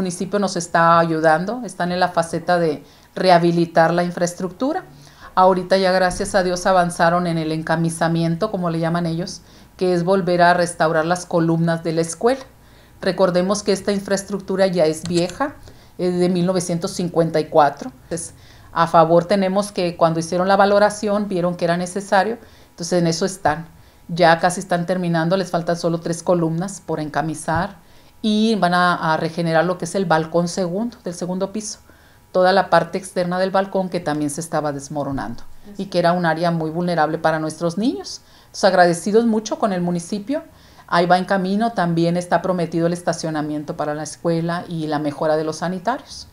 municipio nos está ayudando, están en la faceta de rehabilitar la infraestructura. Ahorita ya gracias a Dios avanzaron en el encamisamiento, como le llaman ellos, que es volver a restaurar las columnas de la escuela. Recordemos que esta infraestructura ya es vieja, es de 1954. Entonces, a favor tenemos que cuando hicieron la valoración vieron que era necesario, entonces en eso están. Ya casi están terminando, les faltan solo tres columnas por encamisar y van a, regenerar lo que es el balcón segundo del segundo piso, toda la parte externa del balcón que también se estaba desmoronando y que era un área muy vulnerable para nuestros niños. Entonces agradecidos mucho con el municipio. Ahí va en camino, también está prometido el estacionamiento para la escuela y la mejora de los sanitarios.